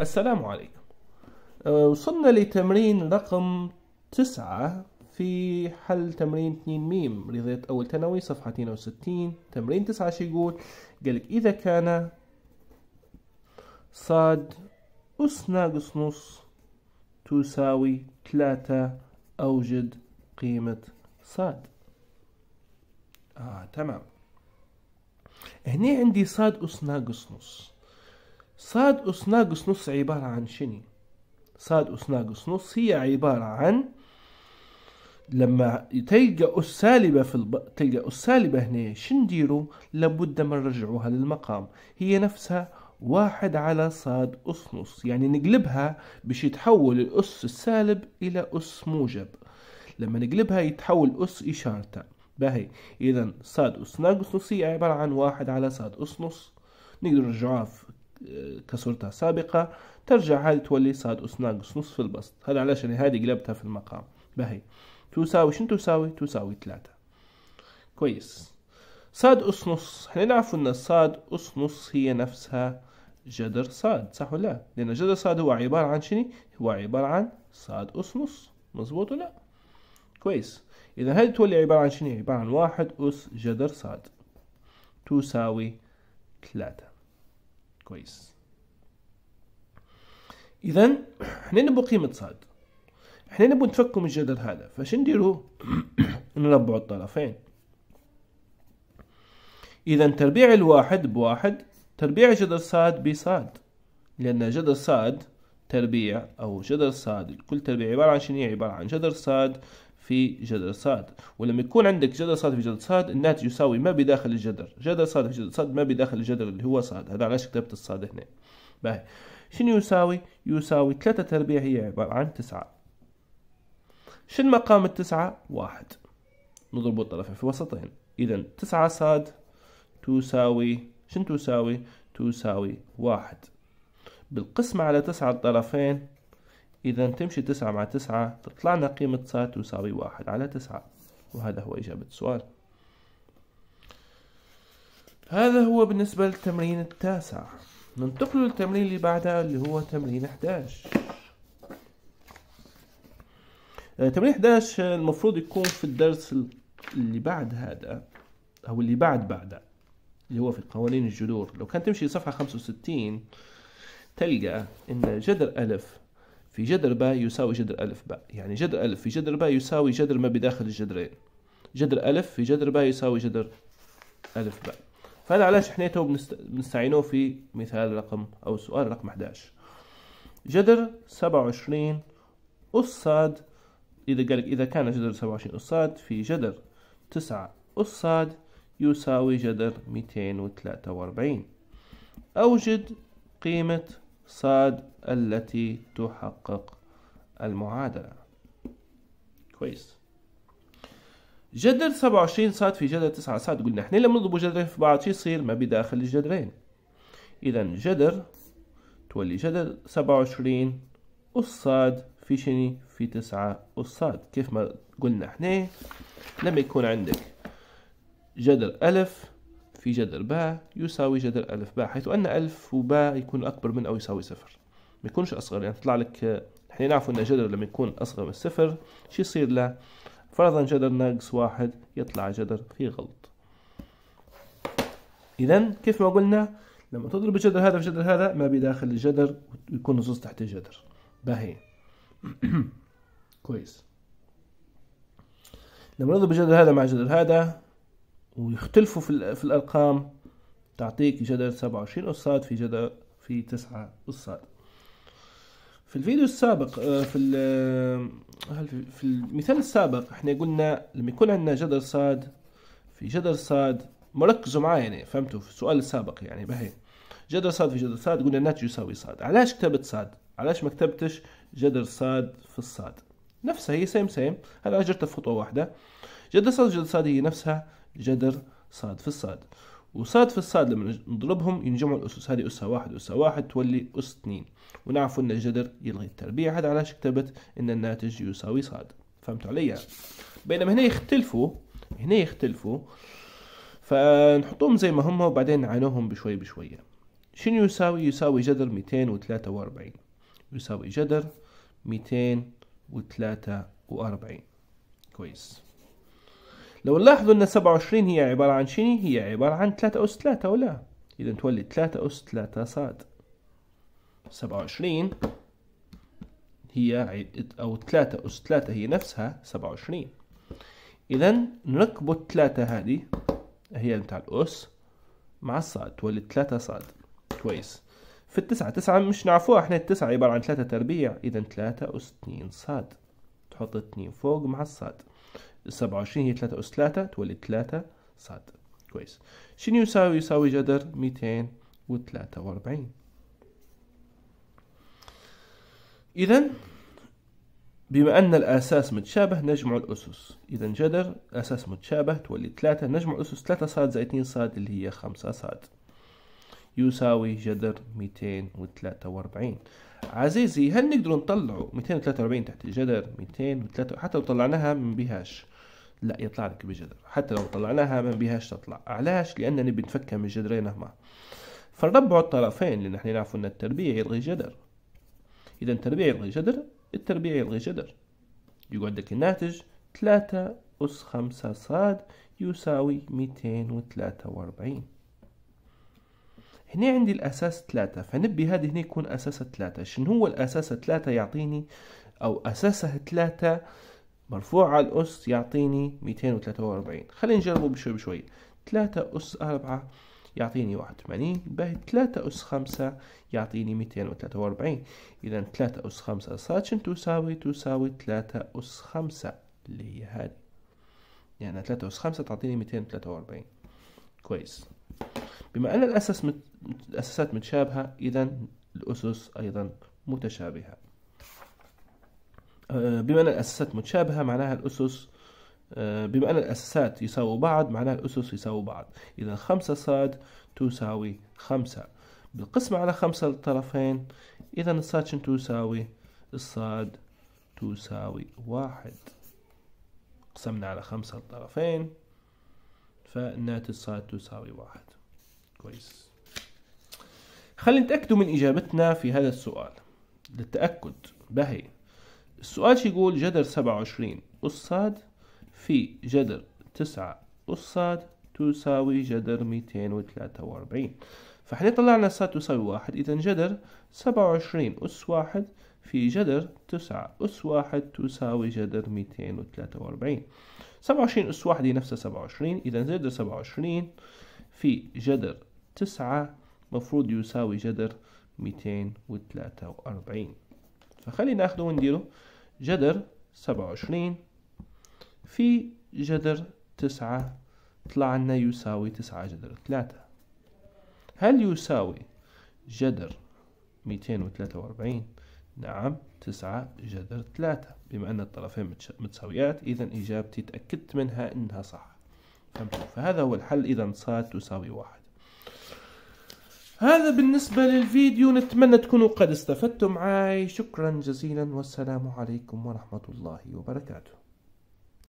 السلام عليكم أه، وصلنا لتمرين رقم تسعة في حل تمرين 2 ميم رياضية أول ثانوي صفحة 62 تمرين تسعة شو يقول؟ قالك إذا كان صاد أس ناقص نص تساوي ثلاثة أوجد قيمة صاد آه تمام هني عندي صاد أس ناقص نص صاد أس ناقص نص عبارة عن شني صاد أس ناقص نص هي عبارة عن لما تلقى أس سالبة في الب... تلقى أس سالبة هنا شنديرو لابد من رجعوها للمقام هي نفسها واحد على صاد أس نص يعني نقلبها باش يتحول الأس السالب إلى أس موجب لما نقلبها يتحول أس إشارته باهي إذا صاد أس ناقص نص هي عبارة عن واحد على صاد أس نص نقدر نرجعوها كسرتها سابقة ترجع هذه تولي صاد أس ناقص نصف البسط هذا علاش أنا يعني هذه قلبتها في المقام بهي تساوي شنو تساوي تساوي ثلاثة كويس صاد أس نص احنا نعرف أن صاد أس نص هي نفسها جذر صاد صح ولا لا لأن جذر صاد هو عبارة عن شنو هو عبارة عن صاد أس نص مظبوط ولا لا؟ كويس إذا هذه تولي عبارة عن شنو عبارة عن واحد أس جذر صاد تساوي ثلاثة كويس اذا حنا نبو قيمه صاد حنا نبو نتفكوا من الجدل هذا فاش نديرو نربعوا الطرفين اذا تربيع الواحد بواحد تربيع جدر صاد بصاد لان جدر صاد تربيع او جدر صاد الكل تربيع عباره عن شنو عباره عن جدر صاد في جذر صاد ولما يكون عندك جذر صاد في جذر صاد الناتج يساوي ما بداخل الجذر جذر صاد في جذر صاد ما بداخل الجذر اللي هو صاد هذا علاش كتبت الصاد هنا باهي شنو يساوي يساوي 3 تربيع هي عبارة عن 9 شنو مقام التسعة واحد نضرب الطرفين في وسطين إذا تسعة صاد تساوي شنو تساوي تساوي واحد بالقسمة على تسعة الطرفين إذا تمشي تسعة مع تسعة تطلع لنا قيمة ص تساوي واحد على تسعة وهذا هو إجابة السؤال هذا هو بالنسبة للتمرين التاسع ننتقل للتمرين اللي بعده اللي هو تمرين 11 آه، تمرين 11 آه، المفروض يكون في الدرس اللي بعد هذا أو اللي بعد بعده اللي هو في قوانين الجذور لو كان تمشي صفحة 65 تلقى إن جذر ألف في جذر باء يساوي جذر ألف باء يعني جذر ألف في جذر باء يساوي جذر ما بداخل الجذرين جذر ألف في جذر باء يساوي جذر ألف باء فهذا علاش احنا تو بنستعينوه في مثال رقم أو سؤال رقم 11 جذر 27 أس صاد إذا قال إذا كان جذر 27 أس صاد في جذر 9 أس صاد يساوي جذر 243 أوجد قيمة صاد التي تحقق المعادلة كويس جذر 27 صاد في جذر 9 صاد قلنا احنا لما نضرب جذرين في بعض شو يصير ما بداخل الجذرين اذا جذر تولي جذر 27 الصاد في شني في 9 الصاد كيف ما قلنا احنا لما يكون عندك جذر ألف في جذر باء يساوي جذر ألف باء حيث أن ألف وباء يكون أكبر من أو يساوي صفر ما يكونش أصغر يعني تطلع لك احنا نعرف أن جذر لما يكون أصغر من الصفر شو يصير له فرضا جذر ناقص واحد يطلع جذر في غلط إذا كيف ما قلنا لما تضرب الجذر هذا في جذر هذا ما بداخل الجذر ويكون نصوص تحت الجذر باهي كويس لما نضرب الجذر هذا مع الجذر هذا ويختلفوا في, في الأرقام تعطيك جدر سبعة وعشرين أصاد في جدر في تسعة أصاد في الفيديو السابق آه، آه، في في المثال السابق احنا قلنا لما يكون عندنا جدر صاد في جدر صاد مركزوا معايا يعني فهمتوا في السؤال السابق يعني بهي جدر صاد في جدر صاد قلنا الناتج يساوي صاد علاش كتبت صاد علاش ما كتبتش جدر صاد في الصاد نفسها هي سيم سيم هذا اجرتها في خطوه واحده جدر صاد في صاد هي نفسها جذر صاد في الصاد وصاد في الصاد لما نضربهم ينجمعوا الأسس هذه أسها واحد أسها واحد تولي أس اثنين ونعرفوا أن الجذر يلغي التربيع هذا علاش كتبت أن الناتج يساوي صاد فهمتوا عليا بينما هنا يختلفوا هنا يختلفوا فنحطوهم زي ما هم وبعدين نعانوهم بشوي بشوية شنو يساوي يساوي جذر 243 يساوي جذر 243 كويس لو نلاحظوا ان 27 هي عبارة عن شنو هي عبارة عن 3 أس 3 ولا إذا تولي 3 أس 3 صاد 27 هي أو 3 أس 3 هي نفسها 27 إذا نركبوا الثلاثة هذه هي نتاع الأس مع الصاد تولي 3 صاد كويس في التسعة تسعة مش نعرفوها احنا التسعة عبارة عن ثلاثة تربيع إذا ثلاثة أس اثنين صاد تحط اثنين فوق مع الصاد 27 هي 3 أس 3 تولي 3 صاد كويس شنو يساوي يساوي جذر 243 إذا بما أن الأساس متشابه نجمع الأسس إذا جذر أساس متشابه تولي 3 نجمع الأسس 3 صاد زائد 2 صاد اللي هي 5 صاد يساوي جذر 243 عزيزي هل نقدر نطلعوا 243 تحت الجذر 203 حتى لو طلعناها ما بيهاش لا يطلع لك بجذر حتى لو طلعناها ما بيهاش تطلع علاش لان نبي نفكها من جدرين هما فنربعوا الطرفين لان احنا نعرفوا ان التربيع يلغي جذر اذا التربيع يلغي جذر التربيع يلغي جذر يقعد لك الناتج ثلاثة أس خمسة صاد يساوي ميتين وثلاثة وأربعين هنا عندي الأساس ثلاثة فنبي هذه هنا يكون أساسها ثلاثة شنو هو الأساس ثلاثة يعطيني أو أساسها ثلاثة مرفوع على الأس يعطيني 243 خلينا نجربه بشوي بشوي 3 أس 4 يعطيني 81 باهي 3 أس 5 يعطيني 243 إذا 3 أس 5 صارت شن تساوي تساوي 3 أس 5 اللي هي هذه يعني 3 أس 5 تعطيني 243 كويس بما أن الأساس مت... الأساسات متشابهة إذا الأسس أيضا متشابهة آه، بما أن الأساسات متشابهة معناها الأسس آه، بما أن الأساسات يساووا بعض معناها الأسس يساووا بعض إذا خمسة صاد تساوي خمسة بالقسمة على خمسة للطرفين إذا الصاد تساوي الصاد تساوي واحد قسمنا على خمسة للطرفين فالناتج صاد تساوي واحد كويس خلينا نتأكدوا من إجابتنا في هذا السؤال للتأكد بهي السؤال شو يقول جذر سبعة وعشرين أس صاد في جذر تسعة أس صاد تساوي جذر ميتين وثلاثة وأربعين فحنا طلعنا صاد تساوي واحد إذا جذر سبعة وعشرين أس واحد في جذر تسعة أس واحد تساوي جذر ميتين وثلاثة وأربعين سبعة وعشرين أس واحد هي نفسها سبعة وعشرين إذا جذر سبعة وعشرين في جذر تسعة مفروض يساوي جذر ميتين وثلاثة وأربعين فخلينا ناخده ونديره جذر سبعة وعشرين في جذر تسعة طلع لنا يساوي تسعة جذر ثلاثة هل يساوي جذر ميتين وثلاثة وأربعين نعم تسعة جذر ثلاثة بما أن الطرفين متساويات إذا إجابتي تأكدت منها إنها صح فهذا هو الحل إذا صاد تساوي واحد هذا بالنسبة للفيديو نتمنى تكونوا قد استفدتم معي شكرا جزيلا والسلام عليكم ورحمة الله وبركاته